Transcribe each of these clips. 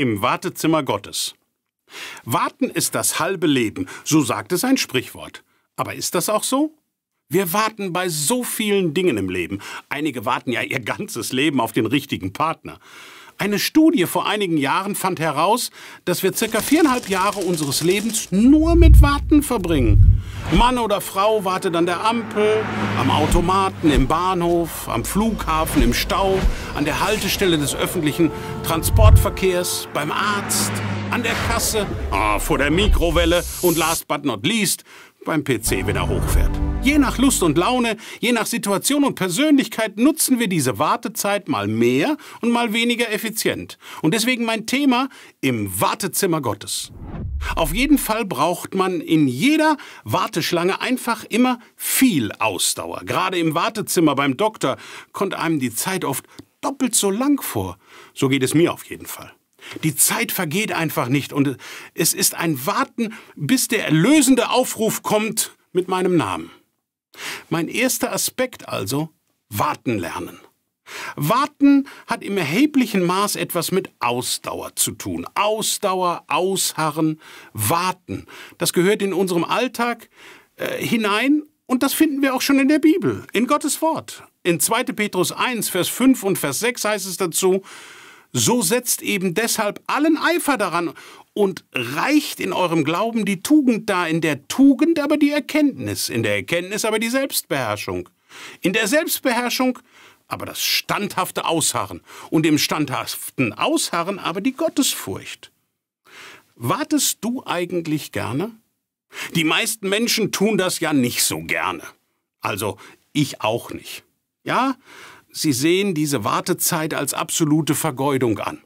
im Wartezimmer Gottes. Warten ist das halbe Leben, so sagt es ein Sprichwort. Aber ist das auch so? Wir warten bei so vielen Dingen im Leben. Einige warten ja ihr ganzes Leben auf den richtigen Partner. Eine Studie vor einigen Jahren fand heraus, dass wir circa viereinhalb Jahre unseres Lebens nur mit Warten verbringen. Mann oder Frau wartet an der Ampel, am Automaten, im Bahnhof, am Flughafen, im Stau, an der Haltestelle des öffentlichen Transportverkehrs, beim Arzt, an der Kasse, oh, vor der Mikrowelle und last but not least beim PC, wenn er hochfährt. Je nach Lust und Laune, je nach Situation und Persönlichkeit nutzen wir diese Wartezeit mal mehr und mal weniger effizient. Und deswegen mein Thema im Wartezimmer Gottes. Auf jeden Fall braucht man in jeder Warteschlange einfach immer viel Ausdauer. Gerade im Wartezimmer beim Doktor kommt einem die Zeit oft doppelt so lang vor. So geht es mir auf jeden Fall. Die Zeit vergeht einfach nicht und es ist ein Warten, bis der erlösende Aufruf kommt mit meinem Namen. Mein erster Aspekt also, warten lernen. Warten hat im erheblichen Maß etwas mit Ausdauer zu tun. Ausdauer, Ausharren, Warten. Das gehört in unserem Alltag äh, hinein und das finden wir auch schon in der Bibel, in Gottes Wort. In 2. Petrus 1, Vers 5 und Vers 6 heißt es dazu, so setzt eben deshalb allen Eifer daran und reicht in eurem Glauben die Tugend dar, in der Tugend aber die Erkenntnis, in der Erkenntnis aber die Selbstbeherrschung, in der Selbstbeherrschung aber das standhafte Ausharren und im standhaften Ausharren aber die Gottesfurcht. Wartest du eigentlich gerne? Die meisten Menschen tun das ja nicht so gerne. Also ich auch nicht. Ja, sie sehen diese Wartezeit als absolute Vergeudung an.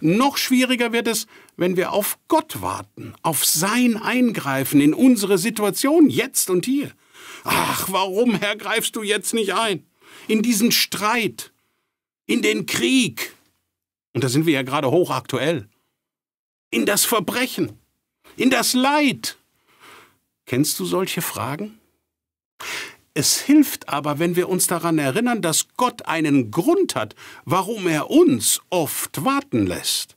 Noch schwieriger wird es, wenn wir auf Gott warten, auf sein Eingreifen in unsere Situation jetzt und hier. Ach, warum, Herr, greifst du jetzt nicht ein? In diesen Streit, in den Krieg. Und da sind wir ja gerade hochaktuell. In das Verbrechen, in das Leid. Kennst du solche Fragen? Es hilft aber, wenn wir uns daran erinnern, dass Gott einen Grund hat, warum er uns oft warten lässt.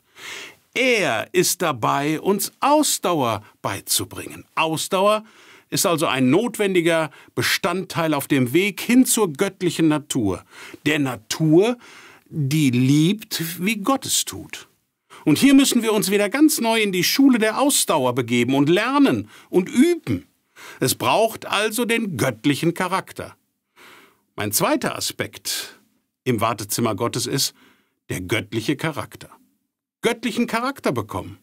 Er ist dabei, uns Ausdauer beizubringen. Ausdauer ist also ein notwendiger Bestandteil auf dem Weg hin zur göttlichen Natur. Der Natur, die liebt, wie Gott es tut. Und hier müssen wir uns wieder ganz neu in die Schule der Ausdauer begeben und lernen und üben. Es braucht also den göttlichen Charakter. Mein zweiter Aspekt im Wartezimmer Gottes ist der göttliche Charakter. Göttlichen Charakter bekommen.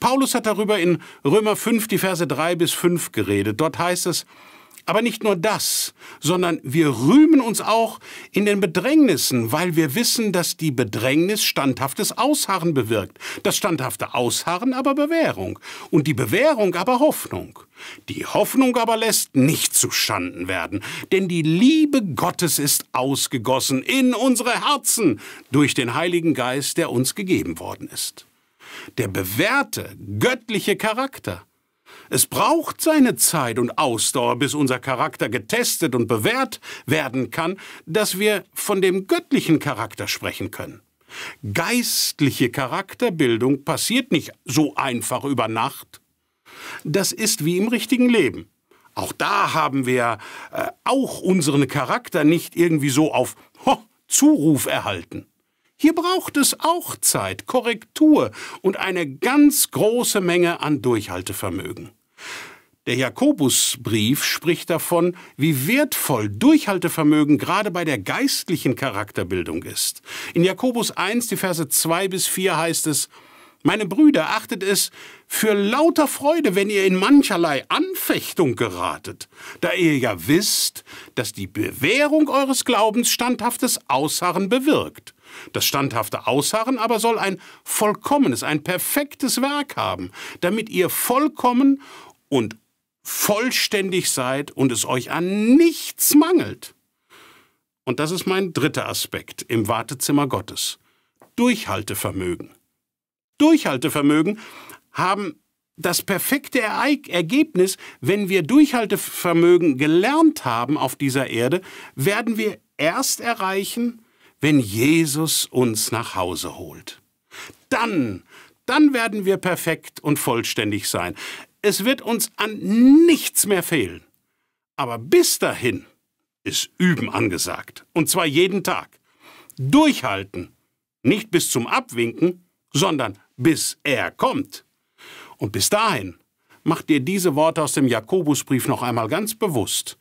Paulus hat darüber in Römer 5, die Verse 3 bis 5 geredet. Dort heißt es, aber nicht nur das, sondern wir rühmen uns auch in den Bedrängnissen, weil wir wissen, dass die Bedrängnis standhaftes Ausharren bewirkt. Das standhafte Ausharren aber Bewährung und die Bewährung aber Hoffnung. Die Hoffnung aber lässt nicht zu Schanden werden, denn die Liebe Gottes ist ausgegossen in unsere Herzen durch den Heiligen Geist, der uns gegeben worden ist. Der bewährte, göttliche Charakter es braucht seine Zeit und Ausdauer, bis unser Charakter getestet und bewährt werden kann, dass wir von dem göttlichen Charakter sprechen können. Geistliche Charakterbildung passiert nicht so einfach über Nacht. Das ist wie im richtigen Leben. Auch da haben wir äh, auch unseren Charakter nicht irgendwie so auf ho, Zuruf erhalten. Hier braucht es auch Zeit, Korrektur und eine ganz große Menge an Durchhaltevermögen. Der Jakobusbrief spricht davon, wie wertvoll Durchhaltevermögen gerade bei der geistlichen Charakterbildung ist. In Jakobus 1, die Verse 2 bis 4 heißt es, meine Brüder, achtet es für lauter Freude, wenn ihr in mancherlei Anfechtung geratet, da ihr ja wisst, dass die Bewährung eures Glaubens standhaftes Ausharren bewirkt. Das standhafte Ausharren aber soll ein vollkommenes, ein perfektes Werk haben, damit ihr vollkommen und vollständig seid und es euch an nichts mangelt. Und das ist mein dritter Aspekt im Wartezimmer Gottes. Durchhaltevermögen. Durchhaltevermögen haben das perfekte Ergebnis, wenn wir Durchhaltevermögen gelernt haben auf dieser Erde, werden wir erst erreichen, wenn Jesus uns nach Hause holt. Dann, dann werden wir perfekt und vollständig sein. Es wird uns an nichts mehr fehlen. Aber bis dahin ist Üben angesagt. Und zwar jeden Tag. Durchhalten. Nicht bis zum Abwinken, sondern bis er kommt. Und bis dahin macht dir diese Worte aus dem Jakobusbrief noch einmal ganz bewusst.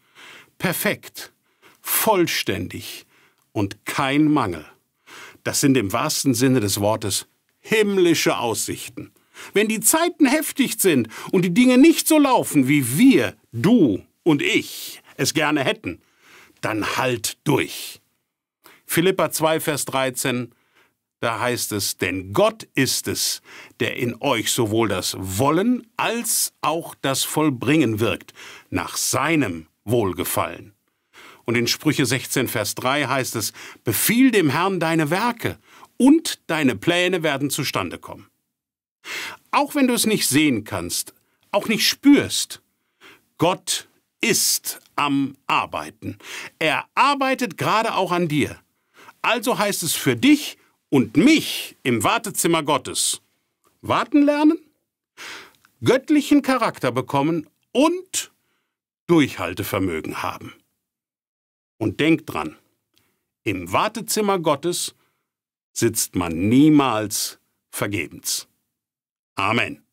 Perfekt, vollständig und kein Mangel. Das sind im wahrsten Sinne des Wortes himmlische Aussichten. Wenn die Zeiten heftig sind und die Dinge nicht so laufen, wie wir, du und ich es gerne hätten, dann halt durch. Philippa 2, Vers 13, da heißt es, denn Gott ist es, der in euch sowohl das Wollen als auch das Vollbringen wirkt, nach seinem Wohlgefallen. Und in Sprüche 16, Vers 3 heißt es, befiehl dem Herrn deine Werke, und deine Pläne werden zustande kommen. Auch wenn du es nicht sehen kannst, auch nicht spürst. Gott ist am Arbeiten. Er arbeitet gerade auch an dir. Also heißt es für dich und mich im Wartezimmer Gottes. Warten lernen, göttlichen Charakter bekommen und Durchhaltevermögen haben. Und denk dran, im Wartezimmer Gottes sitzt man niemals vergebens. Amen.